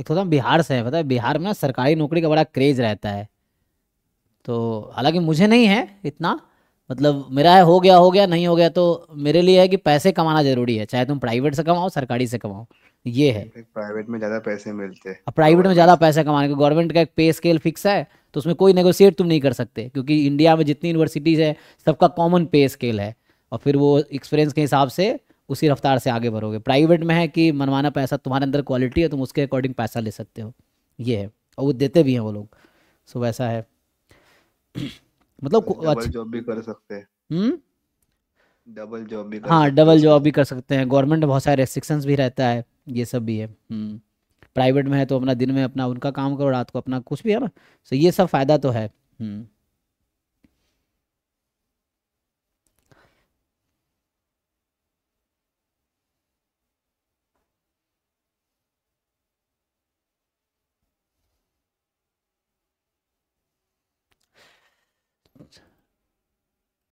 एक तो हम बिहार से है पता है बिहार में ना सरकारी नौकरी का बड़ा क्रेज़ रहता है तो हालांकि मुझे नहीं है इतना मतलब मेरा है हो गया हो गया नहीं हो गया तो मेरे लिए है कि पैसे कमाना जरूरी है चाहे तुम प्राइवेट से कमाओ सरकारी से कमाओ ये है प्राइवेट में ज्यादा पैसे मिलते हैं प्राइवेट में ज्यादा पैसे कमाने के गवर्नमेंट का एक पे स्केल फिक्स है तो उसमें कोई नेगोशिएट तुम नहीं कर सकते क्योंकि इंडिया में जितनी यूनिवर्सिटीज है सबका कॉमन पे स्केल है और फिर वो एक्सपीरियंस के हिसाब से उसी रफ्तार से आगे बढ़ोगे प्राइवेट में है कि मनमाना पैसा तुम्हारे अंदर क्वालिटी है तुम उसके अकॉर्डिंग पैसा ले सकते हो ये है और वो देते भी हैं वो लोग सो वैसा है मतलब जॉब अच्छा। भी कर सकते हैं डबल हम्म? जॉब भी हाँ डबल जॉब भी कर सकते हैं गवर्नमेंट में बहुत सारे रेस्ट्रिक्शंस भी रहता है ये सब भी है प्राइवेट हम्म। में है तो अपना दिन में अपना उनका काम करो रात को अपना कुछ भी है ना सो ये सब फायदा तो है हम्म।